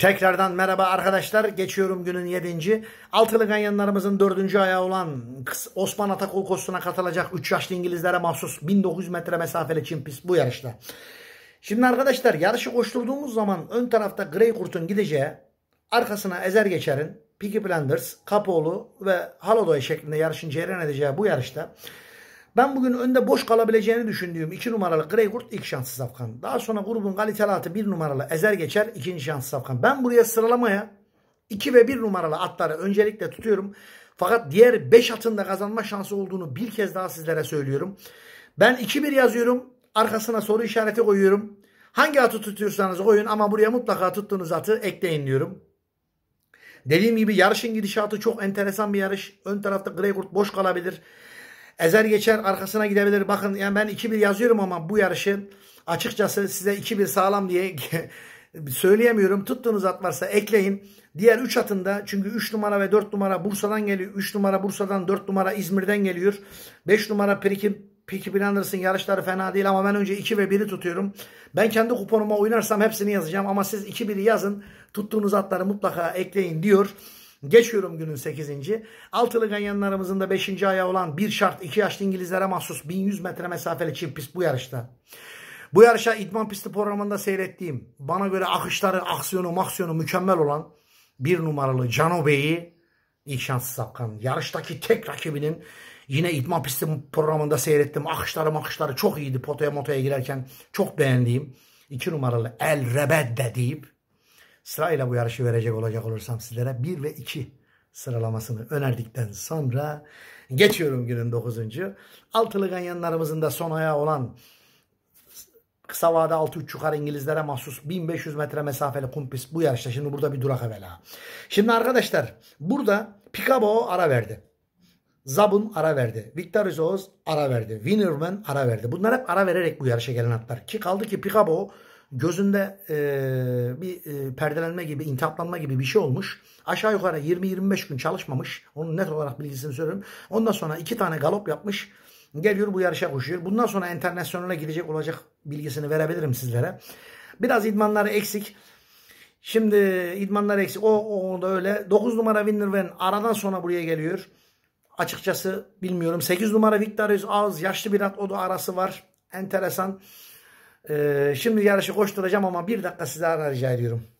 Tekrardan merhaba arkadaşlar. Geçiyorum günün 7. Altılı ganyanlarımızın 4. ayağı olan Osman Atakul koşusuna katılacak 3 yaşlı İngilizlere mahsus 1900 metre mesafeli çimpis bu yarışta. Şimdi arkadaşlar yarışı koşturduğumuz zaman ön tarafta Grey Kurt'un gideceği arkasına Ezer Geçer'in, Peaky Blinders, Kapoğlu ve Halodoy şeklinde yarışın ceyran edeceği bu yarışta ben bugün önde boş kalabileceğini düşündüğüm 2 numaralı Greykurt ilk şanslı safkan. Daha sonra grubun kaliteli atı 1 numaralı Ezer geçer ikinci şanslı safkan. Ben buraya sıralamaya 2 ve 1 numaralı atları öncelikle tutuyorum. Fakat diğer 5 atın da kazanma şansı olduğunu bir kez daha sizlere söylüyorum. Ben 2-1 yazıyorum. Arkasına soru işareti koyuyorum. Hangi atı tutuyorsanız koyun ama buraya mutlaka tuttuğunuz atı ekleyin diyorum. Dediğim gibi yarışın gidişatı çok enteresan bir yarış. Ön tarafta Greykurt boş kalabilir. Ezer geçer arkasına gidebilir. Bakın yani ben 2-1 yazıyorum ama bu yarışı açıkçası size 2-1 sağlam diye söyleyemiyorum. Tuttuğunuz at varsa ekleyin. Diğer 3 atında çünkü 3 numara ve 4 numara Bursa'dan geliyor. 3 numara Bursa'dan 4 numara İzmir'den geliyor. 5 numara Perikin Peki Blanders'ın yarışları fena değil ama ben önce 2 ve 1'i tutuyorum. Ben kendi kuponuma oynarsam hepsini yazacağım ama siz 2-1'i yazın. Tuttuğunuz atları mutlaka ekleyin diyor. Geçiyorum günün 8. Altılı ganyanlarımızın da 5. ayağı olan bir şart 2 yaşlı İngilizlere mahsus 1100 metre mesafeli çift pist bu yarışta. Bu yarışa idman pisti programında seyrettiğim bana göre akışları, aksiyonu, maksiyonu mükemmel olan bir numaralı Cano Bey'i ilk şansı sapkan. Yarıştaki tek rakibinin yine idman pisti programında seyrettim. Akışları akışları çok iyiydi. Potaya motoya girerken çok beğendiğim. iki numaralı El Rebedde deyip sırayla bu yarışı verecek olacak olursam sizlere 1 ve 2 sıralamasını önerdikten sonra geçiyorum günün 9. Altılı ganyanlarımızın da son ayağı olan kısa vade 6-3 yukarı İngilizlere mahsus 1500 metre mesafeli kumpis bu yarışta. Şimdi burada bir durak evvela. Şimdi arkadaşlar burada Picabo ara verdi. Zabun ara verdi. Victor Rizoz ara verdi. Winnerman ara verdi. Bunlar hep ara vererek bu yarışa gelen atlar. Ki kaldı ki Picabo Gözünde e, bir e, perdelenme gibi, intihaplanma gibi bir şey olmuş. Aşağı yukarı 20-25 gün çalışmamış. Onun net olarak bilgisini söylüyorum. Ondan sonra iki tane galop yapmış. Geliyor bu yarışa koşuyor. Bundan sonra internasyonele gidecek olacak bilgisini verebilirim sizlere. Biraz idmanları eksik. Şimdi idmanları eksik. O, o da öyle. 9 numara Winnerven aradan sonra buraya geliyor. Açıkçası bilmiyorum. 8 numara Victorious Ağız. Yaşlı bir at. O da arası var. Enteresan. Ee, şimdi yarışı koşturacağım ama bir dakika size ara rica ediyorum.